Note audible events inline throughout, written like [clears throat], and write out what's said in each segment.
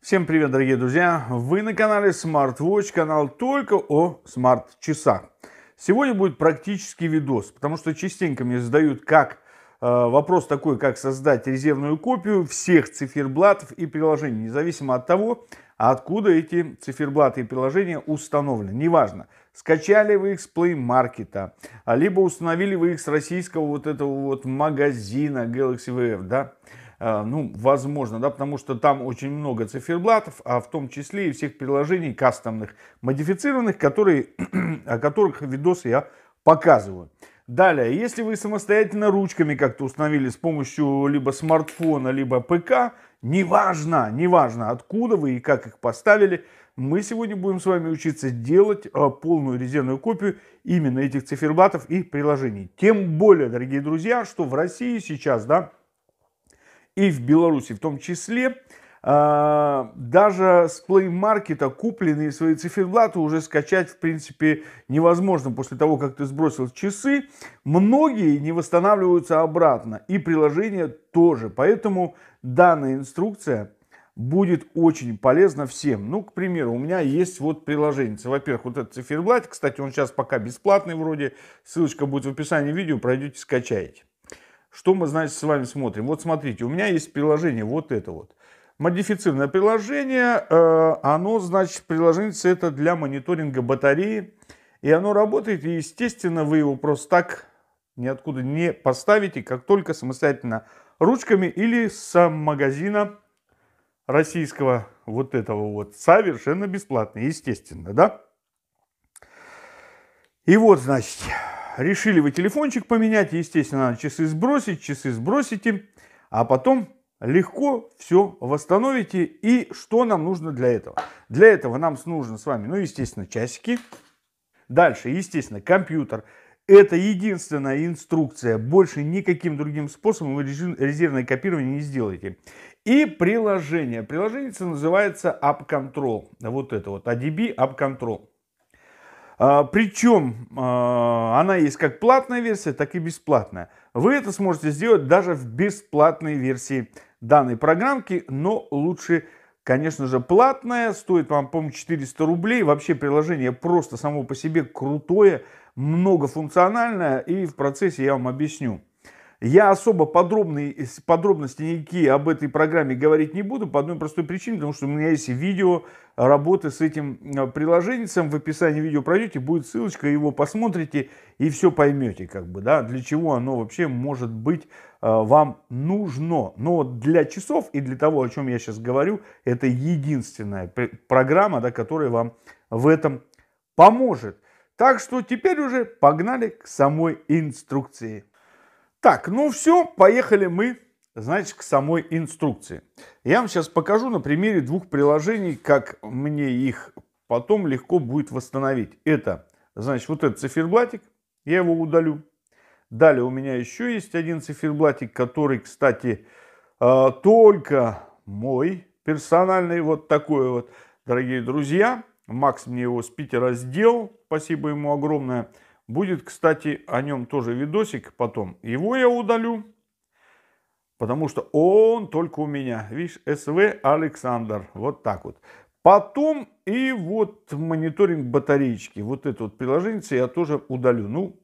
Всем привет, дорогие друзья! Вы на канале SmartWatch, канал только о смарт-часах. Сегодня будет практический видос, потому что частенько мне задают как э, вопрос такой, как создать резервную копию всех циферблатов и приложений, независимо от того, откуда эти циферблаты и приложения установлены. Неважно, Скачали вы их с Play Market, либо установили вы их с российского вот этого вот магазина Galaxy VF, да? А, ну, возможно, да, потому что там очень много циферблатов, а в том числе и всех приложений кастомных, модифицированных, которые, [clears throat] о которых видосы я показываю. Далее, если вы самостоятельно ручками как-то установили с помощью либо смартфона, либо ПК, неважно, неважно откуда вы и как их поставили, мы сегодня будем с вами учиться делать а, полную резервную копию именно этих циферблатов и приложений. Тем более, дорогие друзья, что в России сейчас, да, и в Беларуси в том числе, а, даже с Play Market а, купленные свои циферблаты уже скачать в принципе невозможно после того, как ты сбросил часы. Многие не восстанавливаются обратно и приложение тоже. Поэтому данная инструкция будет очень полезна всем. Ну, к примеру, у меня есть вот приложение. Во-первых, вот этот циферблат. Кстати, он сейчас пока бесплатный вроде. Ссылочка будет в описании видео. Пройдете, скачаете. Что мы, значит, с вами смотрим? Вот смотрите, у меня есть приложение вот это вот модифицированное приложение. Э, оно, значит, приложение это для мониторинга батареи. И оно работает, и, естественно, вы его просто так ниоткуда не поставите, как только самостоятельно ручками или с магазина российского вот этого вот. Совершенно бесплатно, естественно, да? И вот, значит, решили вы телефончик поменять, естественно, надо часы сбросить, часы сбросите, а потом легко все восстановите. И что нам нужно для этого? Для этого нам нужно с вами, ну, естественно, часики. Дальше, естественно, компьютер. Это единственная инструкция. Больше никаким другим способом вы резервное копирование не сделаете. И приложение. Приложение называется App Control. Вот это вот, ADB App Control. А, Причем а, она есть как платная версия, так и бесплатная. Вы это сможете сделать даже в бесплатной версии данной программки, но лучше, конечно же, платная. Стоит вам, по-моему, 400 рублей. Вообще приложение просто само по себе крутое, многофункциональное и в процессе я вам объясню я особо подробные, подробности никакие об этой программе говорить не буду по одной простой причине, потому что у меня есть видео работы с этим э, приложением В описании видео пройдете, будет ссылочка, его посмотрите и все поймете, как бы, да, для чего оно вообще может быть э, вам нужно. Но для часов и для того, о чем я сейчас говорю, это единственная программа, да, которая вам в этом поможет. Так что теперь уже погнали к самой инструкции. Так, ну все, поехали мы, значит, к самой инструкции. Я вам сейчас покажу на примере двух приложений, как мне их потом легко будет восстановить. Это, значит, вот этот циферблатик, я его удалю. Далее у меня еще есть один циферблатик, который, кстати, э, только мой персональный, вот такой вот, дорогие друзья. Макс мне его с Питера сделал, спасибо ему огромное. Будет, кстати, о нем тоже видосик потом. Его я удалю, потому что он только у меня. Видишь, СВ Александр. Вот так вот. Потом и вот мониторинг батареечки. Вот это вот приложение я тоже удалю. Ну,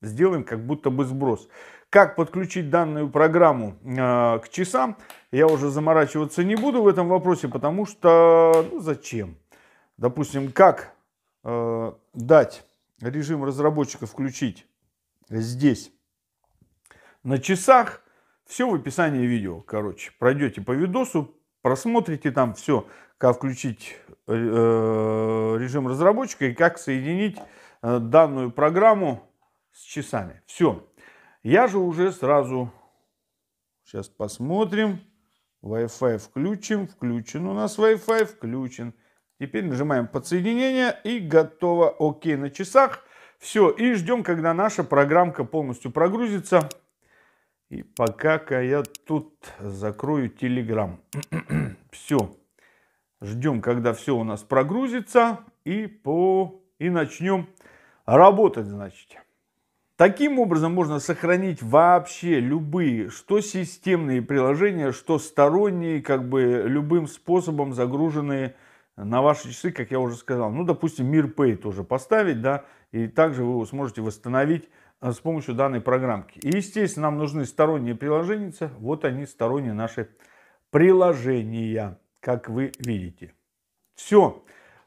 сделаем как будто бы сброс. Как подключить данную программу э, к часам, я уже заморачиваться не буду в этом вопросе, потому что ну, зачем? Допустим, как э, дать режим разработчика включить здесь на часах. Все в описании видео, короче. Пройдете по видосу, просмотрите там все, как включить э, э, режим разработчика и как соединить э, данную программу с часами. Все. Я же уже сразу... Сейчас посмотрим. Wi-Fi включим. Включен у нас Wi-Fi. Включен. Теперь нажимаем подсоединение и готово. Окей на часах. Все, и ждем, когда наша программка полностью прогрузится. И пока-ка я тут закрою Telegram. [clears throat] все. Ждем, когда все у нас прогрузится. И, по... и начнем работать, значит. Таким образом можно сохранить вообще любые, что системные приложения, что сторонние, как бы любым способом загруженные приложения на ваши часы, как я уже сказал. Ну, допустим, MirPay тоже поставить, да, и также вы его сможете восстановить э, с помощью данной программки. И, естественно, нам нужны сторонние приложения. Вот они, сторонние наши приложения, как вы видите. Все,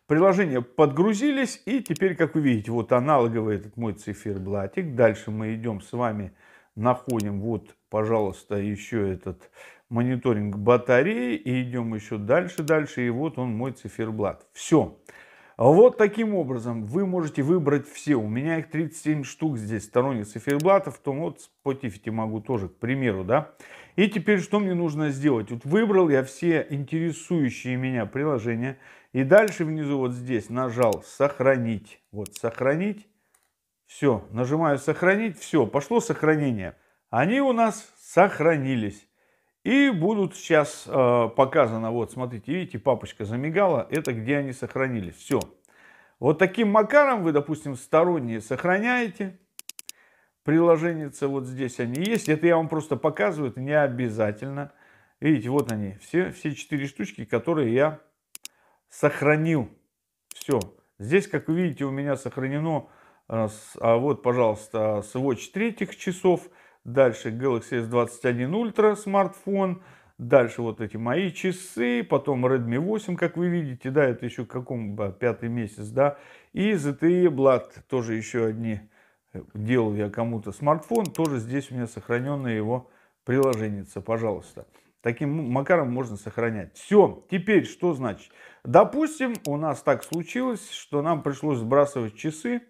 приложения подгрузились, и теперь, как вы видите, вот аналоговый этот мой циферблатик. Дальше мы идем с вами находим, вот, пожалуйста, еще этот мониторинг батареи и идем еще дальше, дальше, и вот он мой циферблат. Все. Вот таким образом вы можете выбрать все. У меня их 37 штук здесь сторонних циферблатов, то вот по Тифити могу тоже, к примеру, да. И теперь что мне нужно сделать? Вот выбрал я все интересующие меня приложения и дальше внизу вот здесь нажал сохранить, вот сохранить все, нажимаю сохранить, все, пошло сохранение. Они у нас сохранились. И будут сейчас э, показано, вот смотрите, видите, папочка замигала, это где они сохранились. Все. Вот таким макаром вы, допустим, сторонние сохраняете. Приложение вот здесь они есть. Это я вам просто показываю, это не обязательно. Видите, вот они, все, все четыре штучки, которые я сохранил. Все. Здесь, как вы видите, у меня сохранено а, а вот, пожалуйста, Swatch третьих часов. Дальше Galaxy S21 Ultra смартфон. Дальше вот эти мои часы, потом Redmi 8, как вы видите, да, это еще каком пятый месяц, да. И ZTE Black, тоже еще одни, э, делал я кому-то смартфон, тоже здесь у меня сохраненное его приложение, пожалуйста. Таким макаром можно сохранять. Все, теперь что значит? Допустим, у нас так случилось, что нам пришлось сбрасывать часы,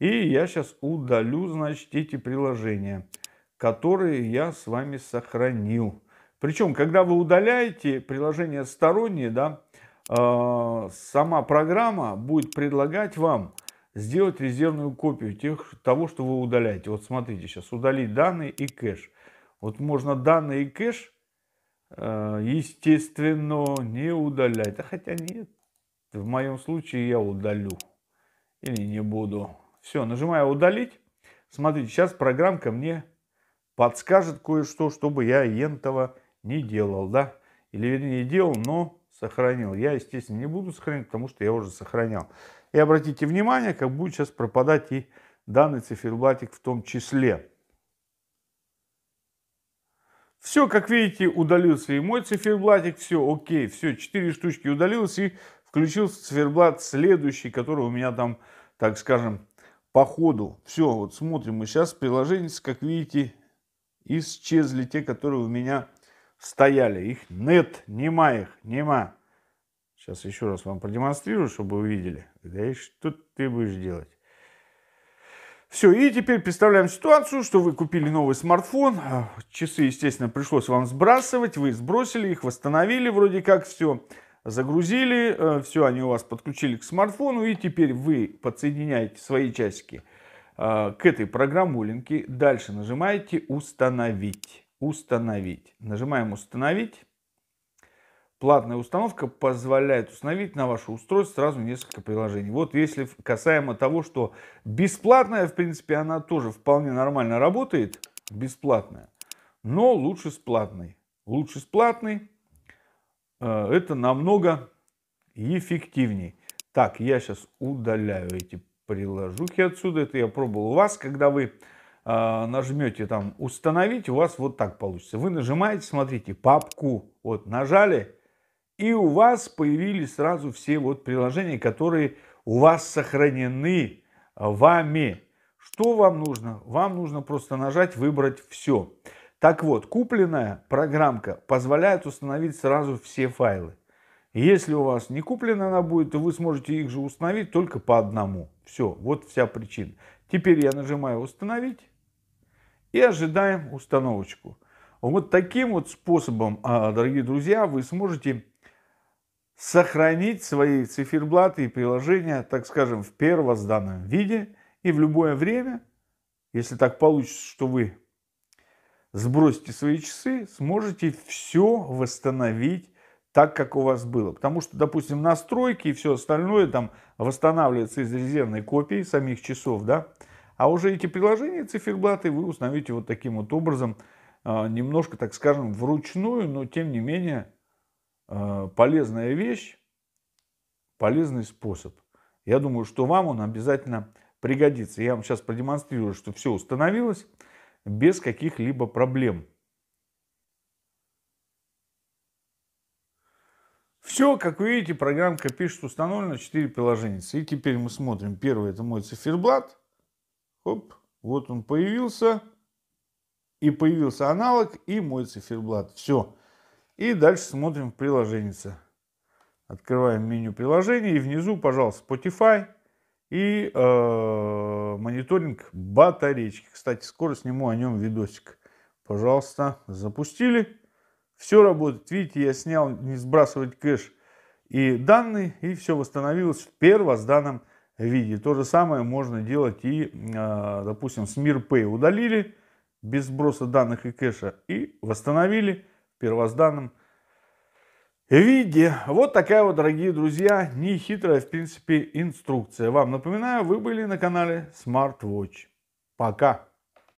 и я сейчас удалю, значит, эти приложения, которые я с вами сохранил. Причем, когда вы удаляете приложения сторонние, да, э, сама программа будет предлагать вам сделать резервную копию тех, того, что вы удаляете. Вот смотрите, сейчас удалить данные и кэш. Вот можно данные и кэш, э, естественно, не удалять. А хотя нет, в моем случае я удалю или не буду. Все, нажимаю удалить. Смотрите, сейчас программка мне подскажет кое-что, чтобы я ентова не делал, да? Или вернее делал, но сохранил. Я, естественно, не буду сохранять, потому что я уже сохранял. И обратите внимание, как будет сейчас пропадать и данный циферблатик в том числе. Все, как видите, удалился и мой циферблатик. Все, окей, все, 4 штучки удалилось и включился циферблат следующий, который у меня там, так скажем, по ходу. Все, вот смотрим мы сейчас приложение, как видите, исчезли те, которые у меня стояли. Их нет, нема их, нема. Сейчас еще раз вам продемонстрирую, чтобы вы видели. Да и что ты будешь делать? Все, и теперь представляем ситуацию, что вы купили новый смартфон, часы, естественно, пришлось вам сбрасывать, вы сбросили их, восстановили вроде как все, загрузили, э, все, они у вас подключили к смартфону, и теперь вы подсоединяете свои часики э, к этой программулинке. Дальше нажимаете «Установить». «Установить». Нажимаем «Установить». Платная установка позволяет установить на ваше устройство сразу несколько приложений. Вот если касаемо того, что бесплатная, в принципе, она тоже вполне нормально работает, бесплатная, но лучше с платной. Лучше с платной, Э, это намного эффективней. Так, я сейчас удаляю эти приложухи отсюда. Это я пробовал у вас, когда вы э, нажмете там установить, у вас вот так получится. Вы нажимаете, смотрите, папку, вот нажали, и у вас появились сразу все вот приложения, которые у вас сохранены вами. Что вам нужно? Вам нужно просто нажать, выбрать все. Так вот, купленная программка позволяет установить сразу все файлы. Если у вас не куплена она будет, то вы сможете их же установить только по одному. Все, вот вся причина. Теперь я нажимаю «Установить» и ожидаем установочку. Вот таким вот способом, а, дорогие друзья, вы сможете сохранить свои циферблаты и приложения, так скажем, в первозданном виде и в любое время, если так получится, что вы сбросите свои часы, сможете все восстановить так, как у вас было. Потому что, допустим, настройки и все остальное там восстанавливается из резервной копии самих часов, да. А уже эти приложения циферблаты вы установите вот таким вот образом, а, немножко, так скажем, вручную, но тем не менее а, полезная вещь, полезный способ. Я думаю, что вам он обязательно пригодится. Я вам сейчас продемонстрирую, что все установилось без каких-либо проблем. Все, как вы видите, программка пишет установлено 4 приложения. И теперь мы смотрим. Первый это мой циферблат. Оп, вот он появился. И появился аналог, и мой циферблат. Все. И дальше смотрим в приложение. Открываем меню приложений. И внизу, пожалуйста, Spotify, и э, мониторинг батареечки. Кстати, скоро сниму о нем видосик. Пожалуйста, запустили. Все работает. Видите, я снял не сбрасывать кэш и данные, и все восстановилось в первозданном виде. То же самое можно делать и, э, допустим, с MirPay удалили без сброса данных и кэша и восстановили в первозданном виде виде. Вот такая вот, дорогие друзья, нехитрая, в принципе, инструкция. Вам напоминаю, вы были на канале SmartWatch. Пока!